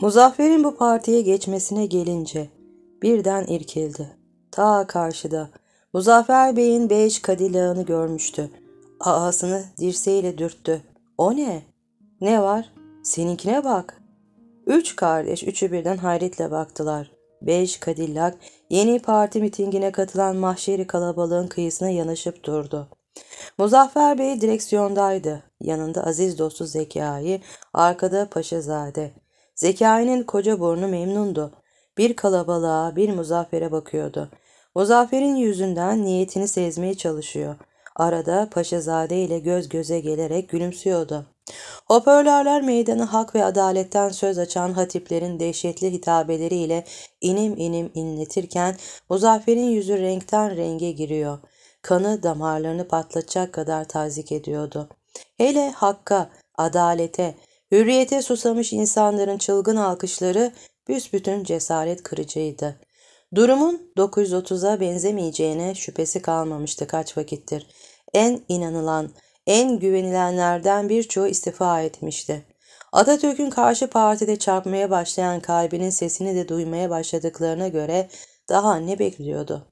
Muzaffer'in bu partiye geçmesine gelince birden irkildi. Ta karşıda Muzaffer Bey'in bej kadilağını görmüştü. Ağasını dirseğiyle dürttü. O ne? Ne var? Seninkine bak. Üç kardeş üçü birden hayretle baktılar. Bej kadillak yeni parti mitingine katılan mahşeri kalabalığın kıyısına yanaşıp durdu. Muzaffer Bey direksiyondaydı. Yanında aziz dostu Zekai, arkada Paşazade. Zekai'nin koca burnu memnundu. Bir kalabalığa, bir Muzaffer'e bakıyordu. Muzaffer'in yüzünden niyetini sezmeye çalışıyor. Arada Paşazade ile göz göze gelerek gülümsüyordu. Hoparlarlar meydanı hak ve adaletten söz açan hatiplerin dehşetli hitabeleriyle inim inim inletirken Muzaffer'in yüzü renkten renge giriyor. Kanı damarlarını patlatacak kadar tazik ediyordu. Hele hakka, adalete, Hürriyete susamış insanların çılgın alkışları büsbütün cesaret kırıcıydı. Durumun 930'a benzemeyeceğine şüphesi kalmamıştı kaç vakittir. En inanılan, en güvenilenlerden birçoğu istifa etmişti. Atatürk'ün karşı partide çarpmaya başlayan kalbinin sesini de duymaya başladıklarına göre daha ne bekliyordu?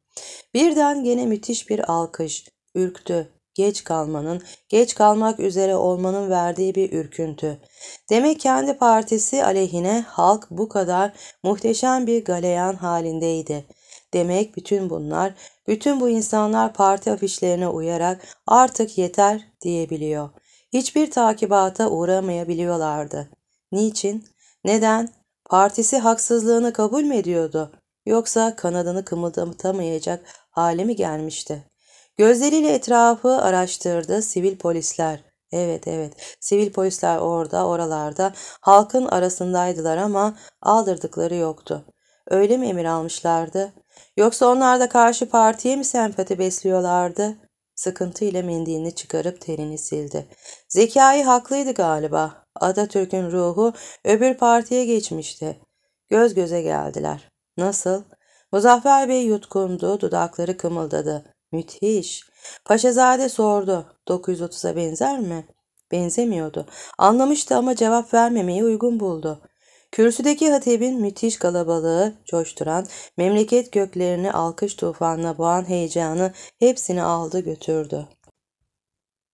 Birden gene müthiş bir alkış, ürktü, geç kalmanın, geç kalmak üzere olmanın verdiği bir ürküntü. Demek kendi partisi aleyhine halk bu kadar muhteşem bir galeyan halindeydi. Demek bütün bunlar, bütün bu insanlar parti afişlerine uyarak artık yeter diyebiliyor. Hiçbir takibata uğramayabiliyorlardı. Niçin? Neden? Partisi haksızlığını kabul mü ediyordu? Yoksa kanadını kımıldatamayacak hale mi gelmişti? Gözleriyle etrafı araştırdı sivil polisler. Evet evet sivil polisler orada oralarda halkın arasındaydılar ama aldırdıkları yoktu. Öyle mi emir almışlardı? Yoksa onlar da karşı partiye mi sempati besliyorlardı? Sıkıntıyla mendilini çıkarıp terini sildi. Zekai haklıydı galiba. Atatürk'ün ruhu öbür partiye geçmişti. Göz göze geldiler. Nasıl? Muzaffer Bey yutkundu, dudakları kımıldadı. Müthiş. Paşazade sordu. 930'a benzer mi? Benzemiyordu. Anlamıştı ama cevap vermemeyi uygun buldu. Kürsüdeki hatibin müthiş kalabalığı coşturan, memleket göklerini alkış tufanına boğan heyecanı hepsini aldı götürdü.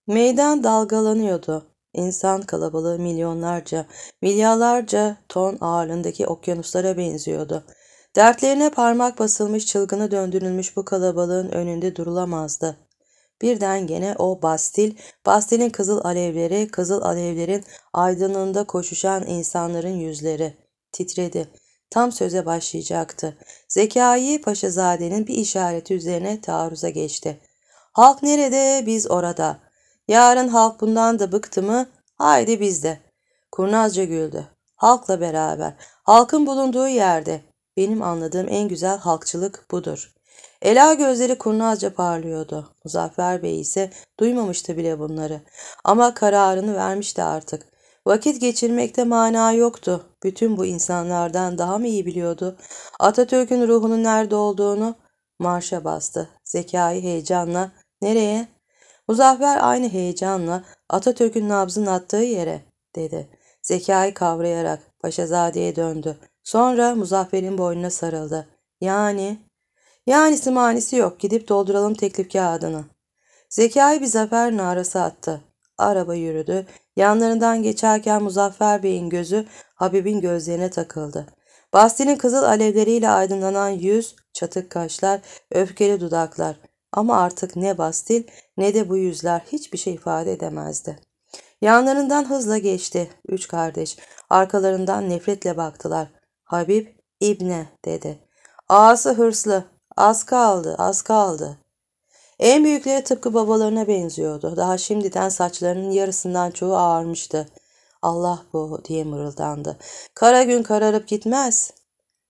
Meydan dalgalanıyordu. İnsan kalabalığı milyonlarca, milyarlarca ton ağırlığındaki okyanuslara benziyordu. Dertlerine parmak basılmış çılgını döndürülmüş bu kalabalığın önünde durulamazdı. Birden gene o Bastil, Bastil'in kızıl alevleri, kızıl alevlerin aydınlığında koşuşan insanların yüzleri titredi. Tam söze başlayacaktı. Zekai Paşazade'nin bir işareti üzerine taarruza geçti. Halk nerede? Biz orada. Yarın halk bundan da bıktı mı? Haydi biz de. Kurnazca güldü. Halkla beraber. Halkın bulunduğu yerde. Benim anladığım en güzel halkçılık budur. Ela gözleri kurnazca parlıyordu. Muzaffer Bey ise duymamıştı bile bunları. Ama kararını vermişti artık. Vakit geçirmekte mana yoktu. Bütün bu insanlardan daha mı iyi biliyordu? Atatürk'ün ruhunun nerede olduğunu marşa bastı. Zekayı heyecanla nereye? Muzaffer aynı heyecanla Atatürk'ün nabzın attığı yere dedi. Zekayı kavrayarak Paşazade'ye döndü. Sonra Muzaffer'in boynuna sarıldı. Yani? Yanisi manisi yok. Gidip dolduralım teklif kağıdını. Zekai bir zafer narası attı. Araba yürüdü. Yanlarından geçerken Muzaffer Bey'in gözü Habib'in gözlerine takıldı. Bastinin kızıl alevleriyle aydınlanan yüz, çatık kaşlar, öfkeli dudaklar. Ama artık ne Bastil ne de bu yüzler hiçbir şey ifade edemezdi. Yanlarından hızla geçti. Üç kardeş. Arkalarından nefretle baktılar. Habib İbni dedi. Ağası hırslı. Az kaldı, az kaldı. En büyükleri tıpkı babalarına benziyordu. Daha şimdiden saçlarının yarısından çoğu ağarmıştı. Allah bu diye mırıldandı. Kara gün kararıp gitmez.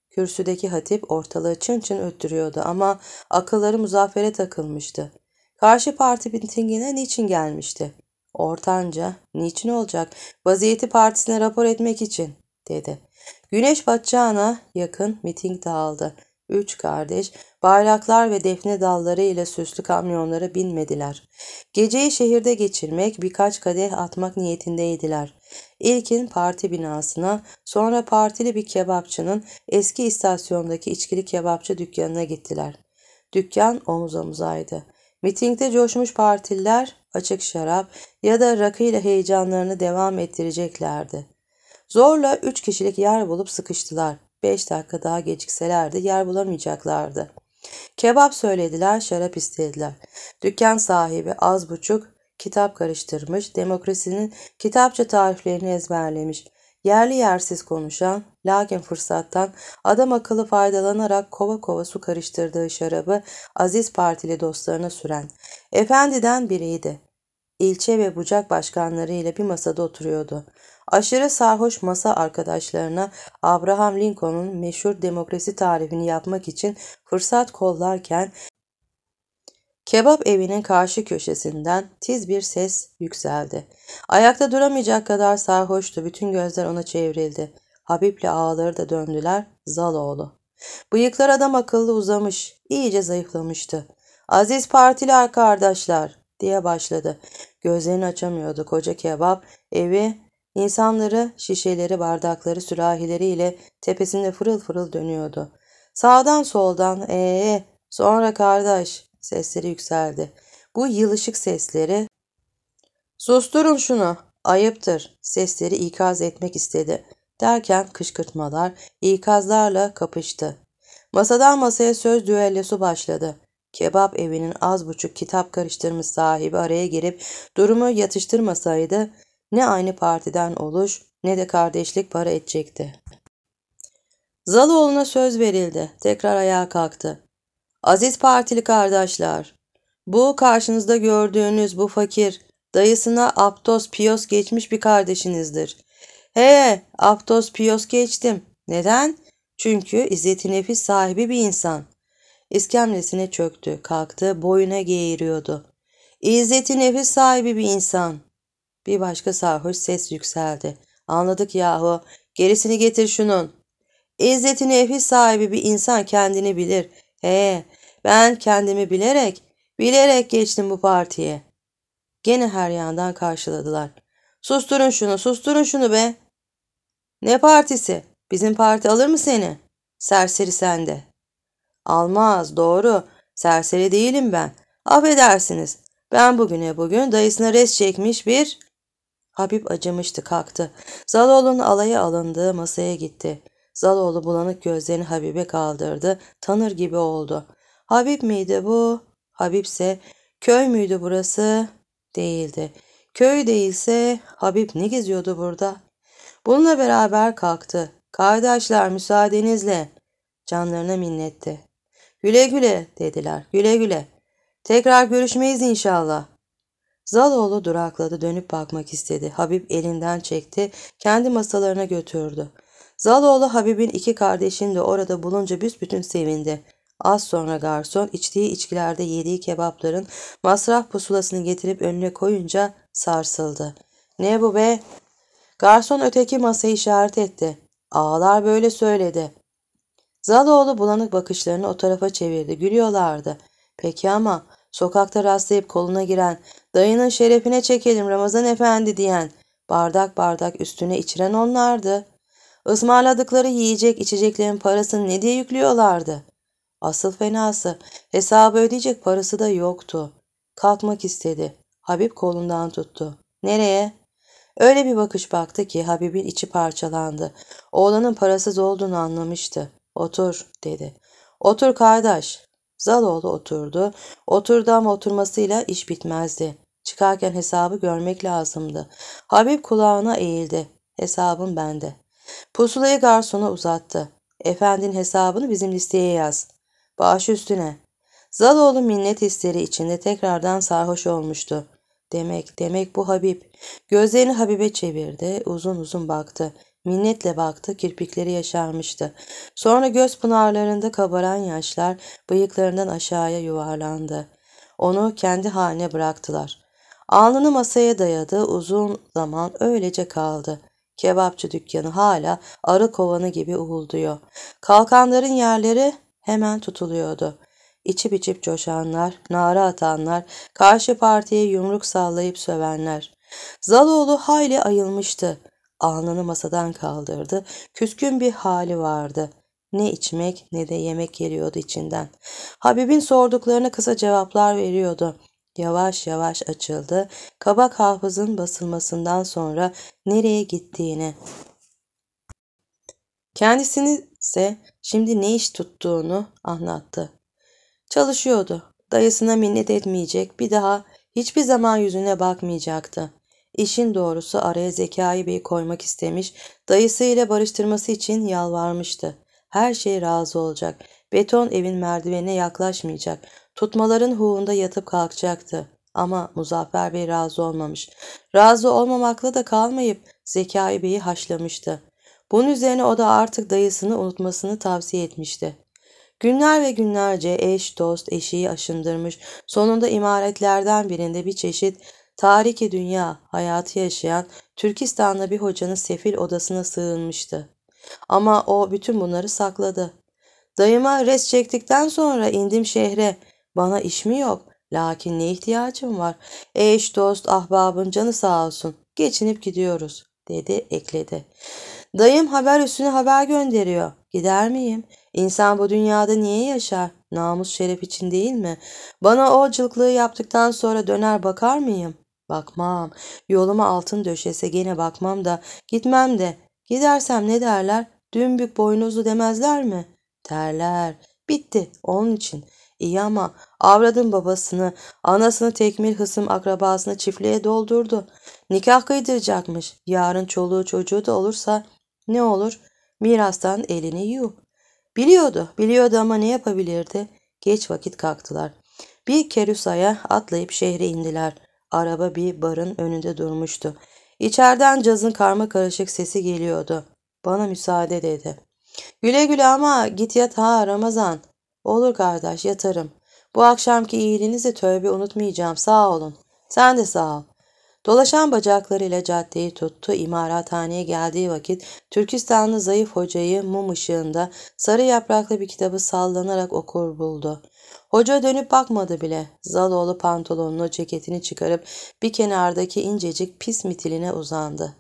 Kürsüdeki hatip ortalığı çın çın öttürüyordu ama akılları muzaffere takılmıştı. Karşı parti mitingine niçin gelmişti? Ortanca, niçin olacak? Vaziyeti partisine rapor etmek için, dedi. Güneş batacağına yakın miting dağıldı. Üç kardeş bayraklar ve defne dalları ile süslü kamyonlara binmediler. Geceyi şehirde geçirmek, birkaç kadeh atmak niyetindeydiler. İlkin parti binasına, sonra partili bir kebapçının eski istasyondaki içkili kebapçı dükkanına gittiler. Dükkan omuz omuzaydı. Mitingde coşmuş partililer açık şarap ya da rakı ile heyecanlarını devam ettireceklerdi. Zorla üç kişilik yer bulup sıkıştılar. Beş dakika daha gecikselerdi yer bulamayacaklardı. Kebap söylediler, şarap istediler. Dükkan sahibi az buçuk kitap karıştırmış, demokrasinin kitapça tariflerini ezberlemiş. Yerli yersiz konuşan, lakin fırsattan adam akıllı faydalanarak kova kova su karıştırdığı şarabı aziz partili dostlarına süren. Efendiden biriydi ilçe ve bucak başkanlarıyla bir masada oturuyordu. Aşırı sarhoş masa arkadaşlarına Abraham Lincoln'un meşhur demokrasi tarifini yapmak için fırsat kollarken Kebap evinin karşı köşesinden tiz bir ses yükseldi. Ayakta duramayacak kadar sarhoştu. Bütün gözler ona çevrildi. Habib'le ağları da döndüler. Zaloğlu. Bıyıklar adam akıllı uzamış. iyice zayıflamıştı. Aziz partili arkadaşlar diye başladı. Gözlerini açamıyordu koca kebap. Evi, insanları, şişeleri, bardakları, sürahileriyle tepesinde fırıl fırıl dönüyordu. Sağdan soldan ee sonra kardeş sesleri yükseldi. Bu yılışık sesleri susturun şunu ayıptır sesleri ikaz etmek istedi. Derken kışkırtmalar ikazlarla kapıştı. Masadan masaya söz düellosu başladı kebap evinin az buçuk kitap karıştırmış sahibi araya girip durumu yatıştırmasaydı ne aynı partiden oluş ne de kardeşlik para edecekti. Zaloğlu'na söz verildi. Tekrar ayağa kalktı. Aziz partili kardeşler, bu karşınızda gördüğünüz bu fakir, dayısına Aptos Piyos geçmiş bir kardeşinizdir. He, Aptos Piyos geçtim. Neden? Çünkü izzeti nefis sahibi bir insan. İskemlesine çöktü, kalktı, boyuna geğiriyordu. İzzeti nefis sahibi bir insan. Bir başka sarhoş ses yükseldi. Anladık yahu. Gerisini getir şunun. İzzeti nefis sahibi bir insan kendini bilir. He, ben kendimi bilerek, bilerek geçtim bu partiye. Gene her yandan karşıladılar. Susturun şunu, susturun şunu be. Ne partisi? Bizim parti alır mı seni? Serseri sende. Almaz doğru. Serseri değilim ben. Affedersiniz. Ben bugüne bugün dayısına res çekmiş bir... Habib acımıştı kalktı. Zaloğlu'nun alaya alındığı masaya gitti. Zaloğlu bulanık gözlerini Habib'e kaldırdı. Tanır gibi oldu. Habib miydi bu? Habibse köy müydü burası? Değildi. Köy değilse Habib ne geziyordu burada? Bununla beraber kalktı. Kardeşler müsaadenizle. Canlarına minnetti. Güle güle dediler. Güle güle. Tekrar görüşmeyiz inşallah. Zaloğlu durakladı dönüp bakmak istedi. Habib elinden çekti. Kendi masalarına götürdü. Zaloğlu Habib'in iki kardeşini de orada bulunca büsbütün sevindi. Az sonra garson içtiği içkilerde yediği kebapların masraf pusulasını getirip önüne koyunca sarsıldı. Ne bu be? Garson öteki masayı işaret etti. Ağalar böyle söyledi. Zaloğlu bulanık bakışlarını o tarafa çevirdi. Gülüyorlardı. Peki ama sokakta rastlayıp koluna giren, dayının şerefine çekelim Ramazan efendi diyen, bardak bardak üstüne içiren onlardı. Ismarladıkları yiyecek içeceklerin parasını ne diye yüklüyorlardı? Asıl fenası hesabı ödeyecek parası da yoktu. Kalkmak istedi. Habib kolundan tuttu. Nereye? Öyle bir bakış baktı ki Habib'in içi parçalandı. Oğlanın parasız olduğunu anlamıştı. Otur dedi. Otur kardeş. Zaloğlu oturdu. Oturdu ama oturmasıyla iş bitmezdi. Çıkarken hesabı görmek lazımdı. Habib kulağına eğildi. Hesabım bende. Pusulayı garsona uzattı. Efendin hesabını bizim listeye yaz. Bağış üstüne. Zaloğlu minnet hisleri içinde tekrardan sarhoş olmuştu. Demek, demek bu Habib. Gözlerini Habib'e çevirdi, uzun uzun baktı. Minnetle baktı, kirpikleri yaşarmıştı. Sonra göz pınarlarında kabaran yaşlar bıyıklarından aşağıya yuvarlandı. Onu kendi haline bıraktılar. Alnını masaya dayadı, uzun zaman öylece kaldı. Kebapçı dükkanı hala arı kovanı gibi uğulduyor. Kalkanların yerleri hemen tutuluyordu. İçip içip coşanlar, nara atanlar, karşı partiye yumruk sallayıp sövenler. Zaloğlu hayli ayılmıştı alnını masadan kaldırdı. Küskün bir hali vardı. Ne içmek ne de yemek geliyordu içinden. Habib'in sorduklarına kısa cevaplar veriyordu. Yavaş yavaş açıldı. Kabak hafızın basılmasından sonra nereye gittiğini, kendisini ise şimdi ne iş tuttuğunu anlattı. Çalışıyordu. Dayısına minnet etmeyecek, bir daha hiçbir zaman yüzüne bakmayacaktı. İşin doğrusu araya Zekai Bey'i koymak istemiş, dayısıyla barıştırması için yalvarmıştı. Her şey razı olacak. Beton evin merdivenine yaklaşmayacak. Tutmaların huğunda yatıp kalkacaktı. Ama Muzaffer Bey razı olmamış. Razı olmamakla da kalmayıp Zekai Bey'i haşlamıştı. Bunun üzerine o da artık dayısını unutmasını tavsiye etmişti. Günler ve günlerce eş, dost, eşiği aşındırmış, sonunda imaretlerden birinde bir çeşit Tariki dünya hayatı yaşayan Türkistanlı bir hocanın sefil odasına sığınmıştı. Ama o bütün bunları sakladı. Dayıma res çektikten sonra indim şehre. Bana iş mi yok? Lakin ne ihtiyacım var? Eş, dost, ahbabın canı sağ olsun. Geçinip gidiyoruz, dedi, ekledi. Dayım haber üstüne haber gönderiyor. Gider miyim? İnsan bu dünyada niye yaşar? Namus şeref için değil mi? Bana o cılklığı yaptıktan sonra döner bakar mıyım? Bakmam. Yoluma altın döşese gene bakmam da gitmem de. Gidersem ne derler? Dümbük boynuzlu demezler mi? Derler. Bitti. Onun için. İyi ama avradın babasını, anasını tekmil hısım akrabasını çiftliğe doldurdu. Nikah kıydıracakmış. Yarın çoluğu çocuğu da olursa ne olur? Mirastan elini yu. Biliyordu, biliyordu ama ne yapabilirdi? Geç vakit kalktılar. Bir kerusaya atlayıp şehre indiler. Araba bir barın önünde durmuştu. İçeriden cazın karma karışık sesi geliyordu. Bana müsaade dedi. Güle güle ama git yat ha Ramazan. Olur kardeş yatarım. Bu akşamki iyiliğinizi tövbe unutmayacağım sağ olun. Sen de sağ ol. Dolaşan bacaklarıyla caddeyi tuttu. İmarathaneye geldiği vakit Türkistanlı zayıf hocayı mum ışığında sarı yapraklı bir kitabı sallanarak okur buldu. Hoca dönüp bakmadı bile. Zaloğlu pantolonunu ceketini çıkarıp bir kenardaki incecik pis mitiline uzandı.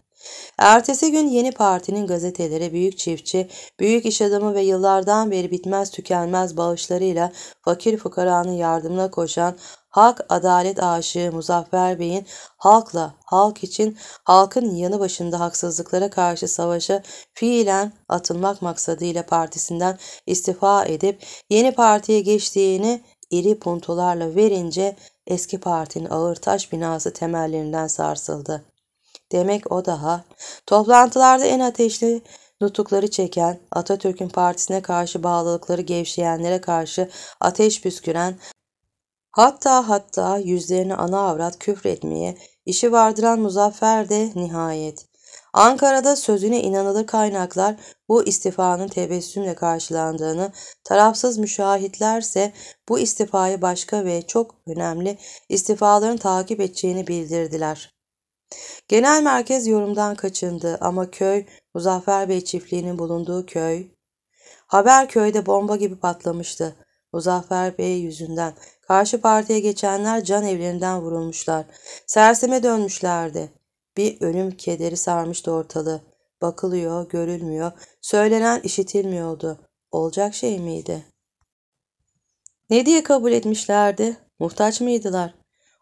Ertesi gün yeni partinin gazeteleri büyük çiftçi, büyük iş adamı ve yıllardan beri bitmez tükenmez bağışlarıyla fakir fukaranın yardımına koşan Hak adalet aşığı Muzaffer Bey'in halkla, halk için, halkın yanı başında haksızlıklara karşı savaşa fiilen atılmak maksadıyla partisinden istifa edip yeni partiye geçtiğini iri puntolarla verince eski partinin ağır taş binası temellerinden sarsıldı. Demek o daha toplantılarda en ateşli nutukları çeken, Atatürk'ün partisine karşı bağlılıkları gevşeyenlere karşı ateş püsküren, Hatta hatta yüzlerini ana avrat küfür etmeye işi vardıran Muzaffer de nihayet. Ankara'da sözüne inanılır kaynaklar bu istifanın tebessümle karşılandığını, tarafsız müşahitlerse bu istifayı başka ve çok önemli istifaların takip edeceğini bildirdiler. Genel merkez yorumdan kaçındı ama köy, Muzaffer Bey çiftliğinin bulunduğu köy, haber köyde bomba gibi patlamıştı. Muzaffer Bey yüzünden Karşı partiye geçenler can evlerinden vurulmuşlar. Serseme dönmüşlerdi. Bir ölüm kederi sarmıştı ortalığı. Bakılıyor, görülmüyor, söylenen işitilmiyordu. Olacak şey miydi? Ne diye kabul etmişlerdi? Muhtaç mıydılar?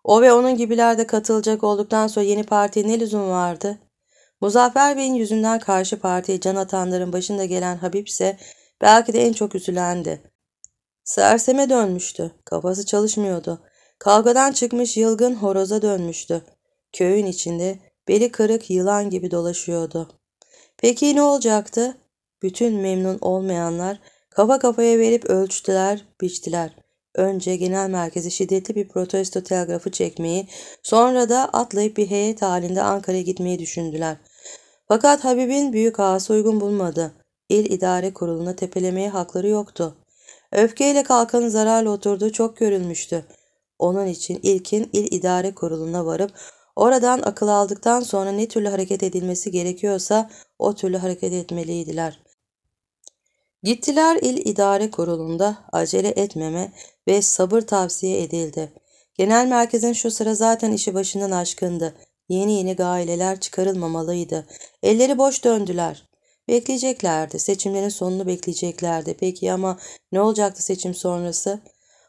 O ve onun gibiler de katılacak olduktan sonra yeni partiye ne lüzum vardı? Muzaffer Bey'in yüzünden karşı partiye can atanların başında gelen Habib ise belki de en çok üzülendi. Serseme dönmüştü. Kafası çalışmıyordu. Kavgadan çıkmış yılgın horoza dönmüştü. Köyün içinde beli kırık yılan gibi dolaşıyordu. Peki ne olacaktı? Bütün memnun olmayanlar kafa kafaya verip ölçtüler, biçtiler. Önce genel merkeze şiddetli bir protesto telgrafı çekmeyi, sonra da atlayıp bir heyet halinde Ankara'ya gitmeyi düşündüler. Fakat Habib'in büyük ağası uygun bulmadı. İl idare kuruluna tepelemeye hakları yoktu. Öfkeyle kalkanı zararlı oturduğu çok görülmüştü. Onun için ilkin il idare kuruluna varıp oradan akıl aldıktan sonra ne türlü hareket edilmesi gerekiyorsa o türlü hareket etmeliydiler. Gittiler il idare kurulunda acele etmeme ve sabır tavsiye edildi. Genel merkezin şu sıra zaten işi başından aşkındı. Yeni yeni gaileler çıkarılmamalıydı. Elleri boş döndüler. Bekleyeceklerdi. Seçimlerin sonunu bekleyeceklerdi. Peki ama ne olacaktı seçim sonrası?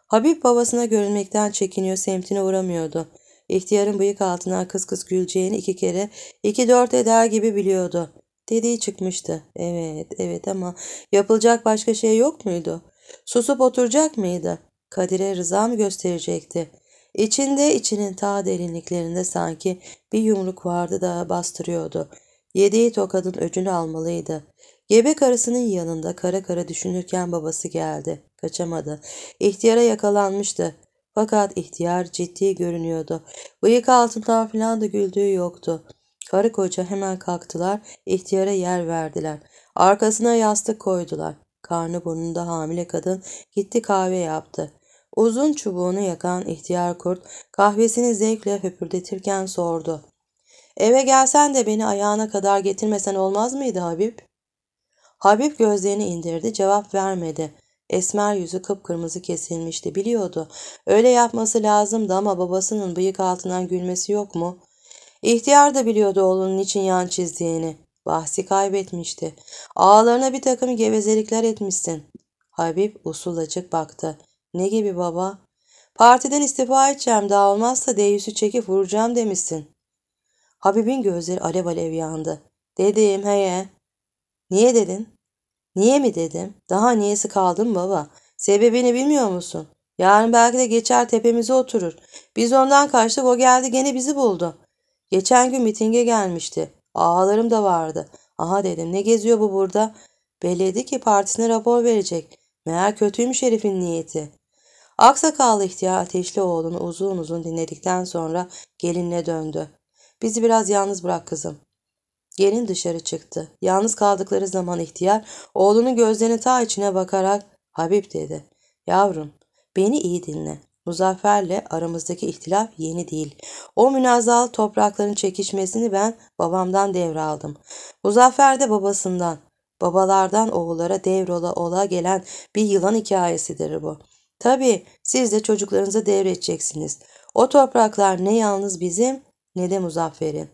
Habib babasına görünmekten çekiniyor, semtine uğramıyordu. İhtiyarın bıyık altından kıs kıs güleceğini iki kere, iki dört eder gibi biliyordu. Dediği çıkmıştı. Evet, evet ama yapılacak başka şey yok muydu? Susup oturacak mıydı? Kadir'e rıza mı gösterecekti? İçinde içinin ta derinliklerinde sanki bir yumruk vardı da bastırıyordu. Yediği tokadın öcünü almalıydı. Gebe karısının yanında kara kara düşünürken babası geldi. Kaçamadı. İhtiyara yakalanmıştı. Fakat ihtiyar ciddi görünüyordu. Bıyık altından filan da güldüğü yoktu. Karı koca hemen kalktılar, ihtiyara yer verdiler. Arkasına yastık koydular. Karnı burnunda hamile kadın gitti kahve yaptı. Uzun çubuğunu yakan ihtiyar kurt kahvesini zevkle höpürdetirken sordu. Eve gelsen de beni ayağına kadar getirmesen olmaz mıydı Habib? Habib gözlerini indirdi, cevap vermedi. Esmer yüzü kıpkırmızı kesilmişti, biliyordu. Öyle yapması lazımdı ama babasının bıyık altından gülmesi yok mu? İhtiyar da biliyordu oğlunun için yan çizdiğini. Bahsi kaybetmişti. Ağlarına bir takım gevezelikler etmişsin. Habib usulacık baktı. Ne gibi baba? Partiden istifa edeceğim daha olmazsa D100'ü çekip vuracağım demişsin. Habib'in gözleri alev alev yandı. Dedim heye. Niye dedin? Niye mi dedim? Daha niyesi kaldın baba. Sebebini bilmiyor musun? Yarın belki de geçer tepemize oturur. Biz ondan kaçtık o geldi gene bizi buldu. Geçen gün mitinge gelmişti. Ağalarım da vardı. Aha dedim ne geziyor bu burada? Belledi ki partisine rapor verecek. Meğer kötüymüş herifin niyeti. Aksakallı ihtiyar ateşli oğlunu uzun uzun dinledikten sonra gelinle döndü. Bizi biraz yalnız bırak kızım. Gelin dışarı çıktı. Yalnız kaldıkları zaman ihtiyar oğlunun gözlerini ta içine bakarak Habib dedi. Yavrum beni iyi dinle. Muzaffer'le aramızdaki ihtilaf yeni değil. O münazal toprakların çekişmesini ben babamdan devraldım. Muzaffer de babasından, babalardan oğullara devrola ola gelen bir yılan hikayesidir bu. Tabii siz de çocuklarınıza devredeceksiniz. O topraklar ne yalnız bizim ne de muzafferi.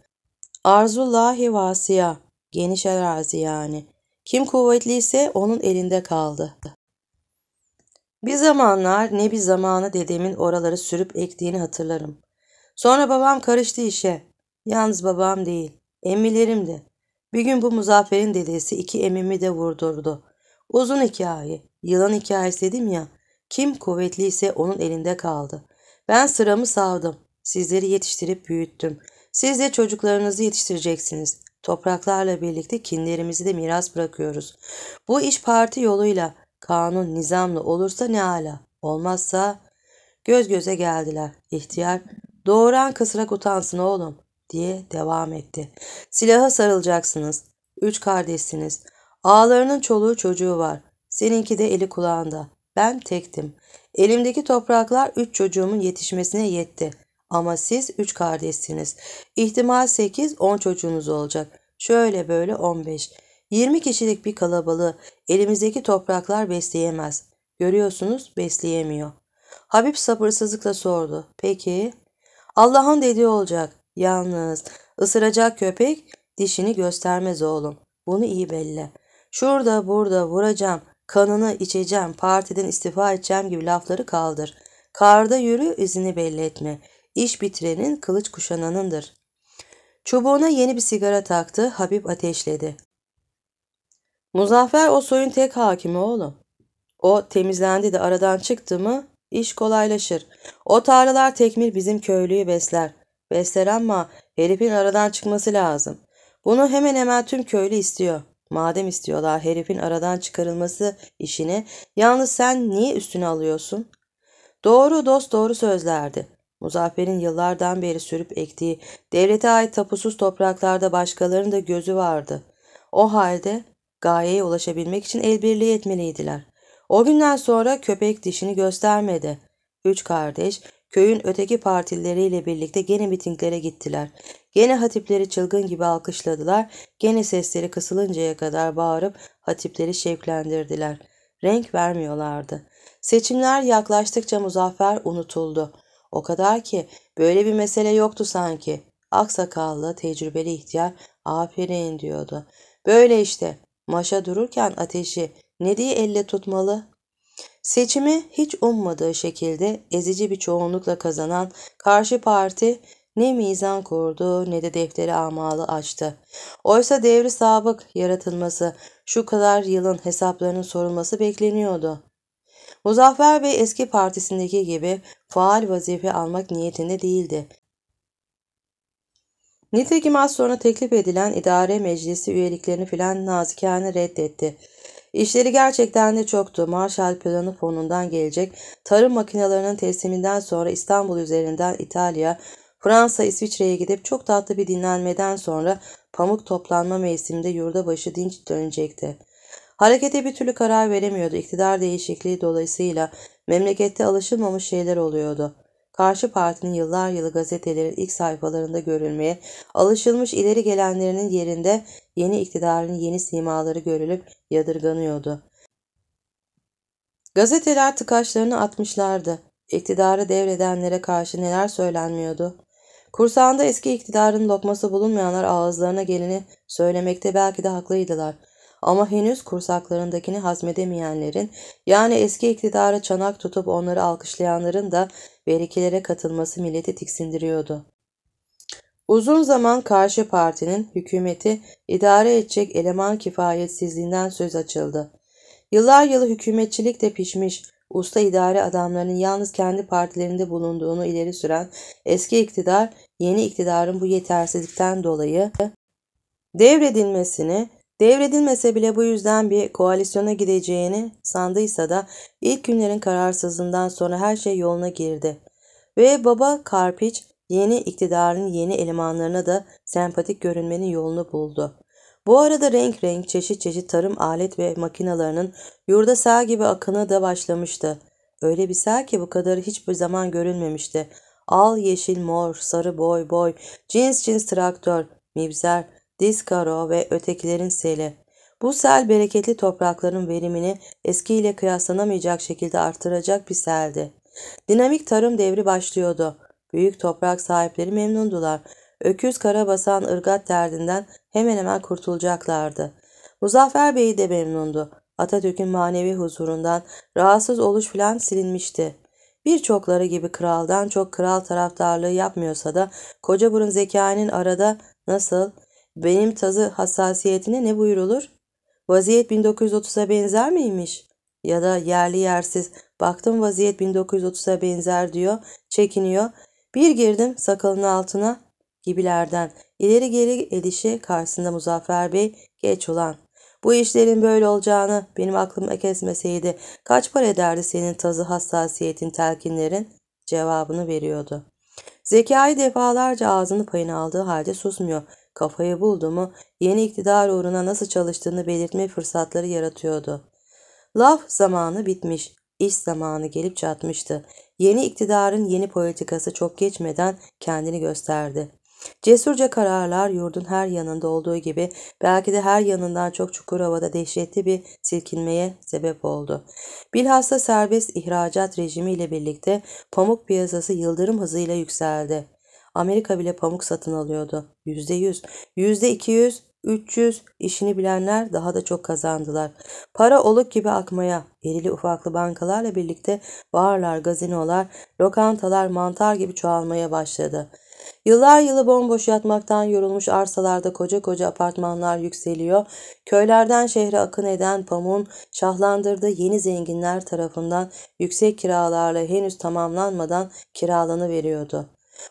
Arzullahi vasiya, geniş arazi yani. Kim kuvvetliyse onun elinde kaldı. Bir zamanlar ne bir zamanı dedemin oraları sürüp ektiğini hatırlarım. Sonra babam karıştı işe. Yalnız babam değil, emmilerim de. Bir gün bu Muzaffer'in dedesi iki emimi de vurdurdu. Uzun hikaye, yılan hikayesi dedim ya. Kim kuvvetliyse onun elinde kaldı. Ben sıramı savdım. Sizleri yetiştirip büyüttüm. Siz de çocuklarınızı yetiştireceksiniz. Topraklarla birlikte kinlerimizi de miras bırakıyoruz. Bu iş parti yoluyla, kanun nizamla olursa ne ala, olmazsa göz göze geldiler. İhtiyar, doğuran kısırak utansın oğlum diye devam etti. Silaha sarılacaksınız. Üç kardeşsiniz. Ağlarının çoluğu çocuğu var. Seninki de eli kulağında. Ben tektim. Elimdeki topraklar üç çocuğumun yetişmesine yetti. Ama siz üç kardeşsiniz. İhtimal 8, 10 çocuğunuz olacak. Şöyle böyle 15. 20 kişilik bir kalabalığı elimizdeki topraklar besleyemez. Görüyorsunuz besleyemiyor. Habib sabırsızlıkla sordu. Peki? Allah'ın dediği olacak. Yalnız ısıracak köpek dişini göstermez oğlum. Bunu iyi belli. Şurada burada vuracağım, kanını içeceğim, partiden istifa edeceğim gibi lafları kaldır. Karda yürü izini belli etme iş bitirenin kılıç kuşananındır. Çubuğuna yeni bir sigara taktı, Habib ateşledi. Muzaffer o soyun tek hakimi oğlum. O temizlendi de aradan çıktı mı iş kolaylaşır. O tarlalar tekmil bizim köylüyü besler. Besler ama herifin aradan çıkması lazım. Bunu hemen hemen tüm köylü istiyor. Madem istiyorlar herifin aradan çıkarılması işini yalnız sen niye üstüne alıyorsun? Doğru dost doğru sözlerdi. Muzaffer'in yıllardan beri sürüp ektiği devlete ait tapusuz topraklarda başkalarının da gözü vardı. O halde gayeye ulaşabilmek için el birliği etmeliydiler. O günden sonra köpek dişini göstermedi. Üç kardeş köyün öteki partileriyle birlikte gene mitinglere gittiler. Gene hatipleri çılgın gibi alkışladılar. Gene sesleri kısılıncaya kadar bağırıp hatipleri şevklendirdiler. Renk vermiyorlardı. Seçimler yaklaştıkça Muzaffer unutuldu. O kadar ki böyle bir mesele yoktu sanki. Aksakallı tecrübeli ihtiyar aferin diyordu. Böyle işte maşa dururken ateşi ne diye elle tutmalı? Seçimi hiç ummadığı şekilde ezici bir çoğunlukla kazanan karşı parti ne mizan kurdu ne de defteri amalı açtı. Oysa devri sabık yaratılması, şu kadar yılın hesaplarının sorulması bekleniyordu. Muzaffer Bey eski partisindeki gibi faal vazife almak niyetinde değildi. Nitekim az sonra teklif edilen idare meclisi üyeliklerini filan nazikane reddetti. İşleri gerçekten de çoktu. Marshall Planı fonundan gelecek tarım makinelerinin tesliminden sonra İstanbul üzerinden İtalya, Fransa, İsviçre'ye gidip çok tatlı bir dinlenmeden sonra pamuk toplanma mevsiminde yurda başı dinç dönecekti. Harekete bir türlü karar veremiyordu. İktidar değişikliği dolayısıyla memlekette alışılmamış şeyler oluyordu. Karşı partinin yıllar yılı gazetelerin ilk sayfalarında görülmeye, alışılmış ileri gelenlerinin yerinde yeni iktidarın yeni simaları görülüp yadırganıyordu. Gazeteler tıkaçlarını atmışlardı. İktidarı devredenlere karşı neler söylenmiyordu. Kursağında eski iktidarın lokması bulunmayanlar ağızlarına geleni söylemekte belki de haklıydılar. Ama henüz kursaklarındakini hazmedemeyenlerin yani eski iktidara çanak tutup onları alkışlayanların da verikilere katılması milleti tiksindiriyordu. Uzun zaman karşı partinin hükümeti idare edecek eleman kifayetsizliğinden söz açıldı. Yıllar yılı hükümetçilik de pişmiş, usta idare adamlarının yalnız kendi partilerinde bulunduğunu ileri süren eski iktidar, yeni iktidarın bu yetersizlikten dolayı devredilmesini Devredilmese bile bu yüzden bir koalisyona gideceğini sandıysa da ilk günlerin kararsızlığından sonra her şey yoluna girdi. Ve baba Karpiç yeni iktidarın yeni elemanlarına da sempatik görünmenin yolunu buldu. Bu arada renk renk çeşit çeşit tarım alet ve makinalarının yurda sağ gibi akını da başlamıştı. Öyle bir sağ ki bu kadar hiçbir zaman görülmemişti. Al yeşil mor, sarı boy boy, cins cins traktör, mibzer, Diskaro ve ötekilerin seli. Bu sel bereketli toprakların verimini eskiyle kıyaslanamayacak şekilde artıracak bir seldi. Dinamik tarım devri başlıyordu. Büyük toprak sahipleri memnundular. Öküz kara basan ırgat derdinden hemen hemen kurtulacaklardı. Muzaffer Bey de memnundu. Atatürk'ün manevi huzurundan rahatsız oluş filan silinmişti. Birçokları gibi kraldan çok kral taraftarlığı yapmıyorsa da Koca Kocaburun zekainin arada nasıl benim tazı hassasiyetine ne buyurulur? Vaziyet 1930'a benzer miymiş? Ya da yerli yersiz baktım vaziyet 1930'a benzer diyor, çekiniyor. Bir girdim sakalının altına gibilerden. İleri geri edişi karşısında Muzaffer Bey geç olan. Bu işlerin böyle olacağını benim aklıma kesmeseydi kaç para ederdi senin tazı hassasiyetin telkinlerin? Cevabını veriyordu. Zekayı defalarca ağzını payına aldığı halde susmuyor kafayı buldu mu yeni iktidar uğruna nasıl çalıştığını belirtme fırsatları yaratıyordu. Laf zamanı bitmiş, iş zamanı gelip çatmıştı. Yeni iktidarın yeni politikası çok geçmeden kendini gösterdi. Cesurca kararlar yurdun her yanında olduğu gibi belki de her yanından çok çukur havada dehşetli bir silkinmeye sebep oldu. Bilhassa serbest ihracat rejimi ile birlikte pamuk piyasası yıldırım hızıyla yükseldi. Amerika bile pamuk satın alıyordu. Yüzde yüz, yüzde iki yüz, üç yüz işini bilenler daha da çok kazandılar. Para oluk gibi akmaya, erili ufaklı bankalarla birlikte varlar, gazinolar, lokantalar mantar gibi çoğalmaya başladı. Yıllar yılı bomboş yatmaktan yorulmuş arsalarda koca koca apartmanlar yükseliyor, köylerden şehre akın eden pamuğun şahlandırdığı yeni zenginler tarafından yüksek kiralarla henüz tamamlanmadan kiralanı veriyordu.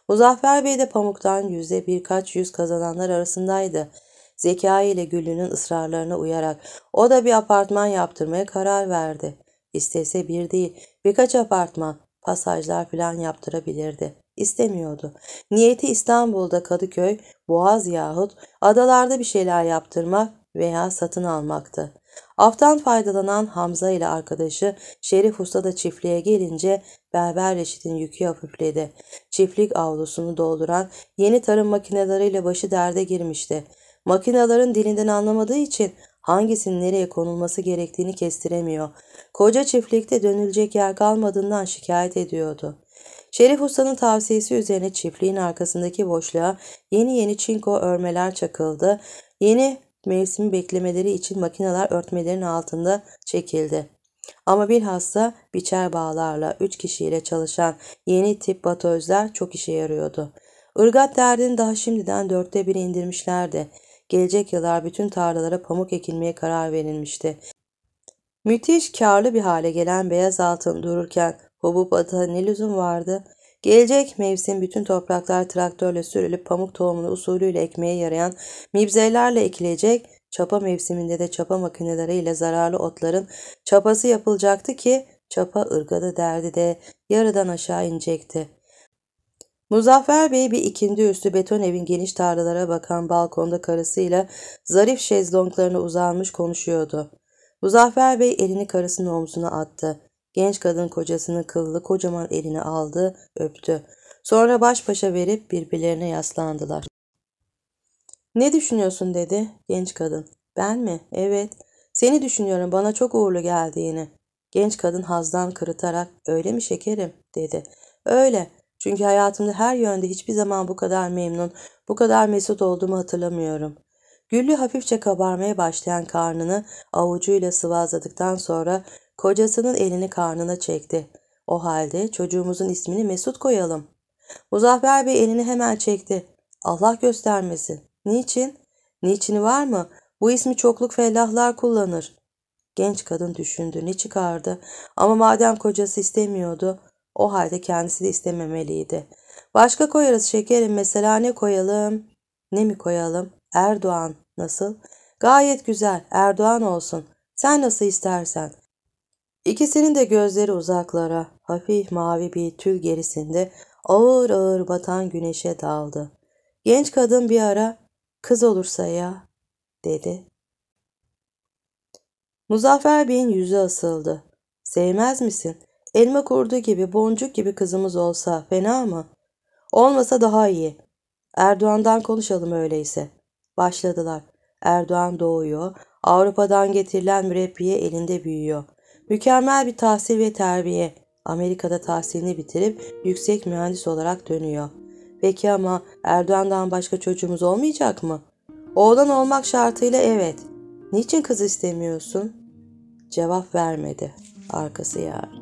Muzaffer Bey de pamuktan yüzde birkaç yüz kazananlar arasındaydı. Zeka ile Güllü'nün ısrarlarına uyarak o da bir apartman yaptırmaya karar verdi. İstese bir değil birkaç apartman, pasajlar falan yaptırabilirdi. İstemiyordu. Niyeti İstanbul'da Kadıköy, Boğaz yahut adalarda bir şeyler yaptırmak veya satın almaktı. Aftan faydalanan Hamza ile arkadaşı Şerif Usta da çiftliğe gelince Berber Reşit'in yükü hafifledi. Çiftlik avlusunu dolduran yeni tarım makineleriyle başı derde girmişti. Makinelerin dilinden anlamadığı için hangisinin nereye konulması gerektiğini kestiremiyor. Koca çiftlikte dönülecek yer kalmadığından şikayet ediyordu. Şerif Usta'nın tavsiyesi üzerine çiftliğin arkasındaki boşluğa yeni yeni çinko örmeler çakıldı. Yeni Mevsimi beklemeleri için makineler örtmelerin altında çekildi. Ama bilhassa biçer bağlarla 3 kişiyle çalışan yeni tip batözler çok işe yarıyordu. Irgat derdini daha şimdiden dörtte biri indirmişlerdi. Gelecek yıllar bütün tarlalara pamuk ekilmeye karar verilmişti. Müthiş karlı bir hale gelen beyaz altın dururken hubup adı ne lüzum vardı? Gelecek mevsim bütün topraklar traktörle sürülüp pamuk tohumunu usulüyle ekmeye yarayan mibzelerle ekilecek. Çapa mevsiminde de çapa makineleriyle zararlı otların çapası yapılacaktı ki çapa ırgadı derdi de yarıdan aşağı inecekti. Muzaffer Bey bir ikindi üstü beton evin geniş tarlalara bakan balkonda karısıyla zarif şezlonglarına uzanmış konuşuyordu. Muzaffer Bey elini karısının omzuna attı. Genç kadın kocasının kıllı kocaman elini aldı, öptü. Sonra baş başa verip birbirlerine yaslandılar. Ne düşünüyorsun dedi genç kadın. Ben mi? Evet. Seni düşünüyorum bana çok uğurlu geldiğini. Genç kadın hazdan kırıtarak öyle mi şekerim dedi. Öyle. Çünkü hayatımda her yönde hiçbir zaman bu kadar memnun, bu kadar mesut olduğumu hatırlamıyorum. Güllü hafifçe kabarmaya başlayan karnını avucuyla sıvazladıktan sonra Kocasının elini karnına çekti. O halde çocuğumuzun ismini Mesut koyalım. Muzaffer Bey elini hemen çekti. Allah göstermesin. Niçin? Niçini var mı? Bu ismi çokluk fellahlar kullanır. Genç kadın düşündü. Ne çıkardı? Ama madem kocası istemiyordu, o halde kendisi de istememeliydi. Başka koyarız şekerim. Mesela ne koyalım? Ne mi koyalım? Erdoğan. Nasıl? Gayet güzel. Erdoğan olsun. Sen nasıl istersen. İkisinin de gözleri uzaklara, hafif mavi bir tül gerisinde ağır ağır batan güneşe daldı. Genç kadın bir ara kız olursa ya dedi. Muzaffer Bey'in yüzü asıldı. Sevmez misin? Elma kurdu gibi, boncuk gibi kızımız olsa fena mı? Olmasa daha iyi. Erdoğan'dan konuşalım öyleyse. Başladılar. Erdoğan doğuyor. Avrupa'dan getirilen mürebbiye elinde büyüyor. Mükemmel bir tahsil ve terbiye. Amerika'da tahsilini bitirip yüksek mühendis olarak dönüyor. Peki ama Erdoğan'dan başka çocuğumuz olmayacak mı? Oğlan olmak şartıyla evet. Niçin kız istemiyorsun? Cevap vermedi. Arkası yağar.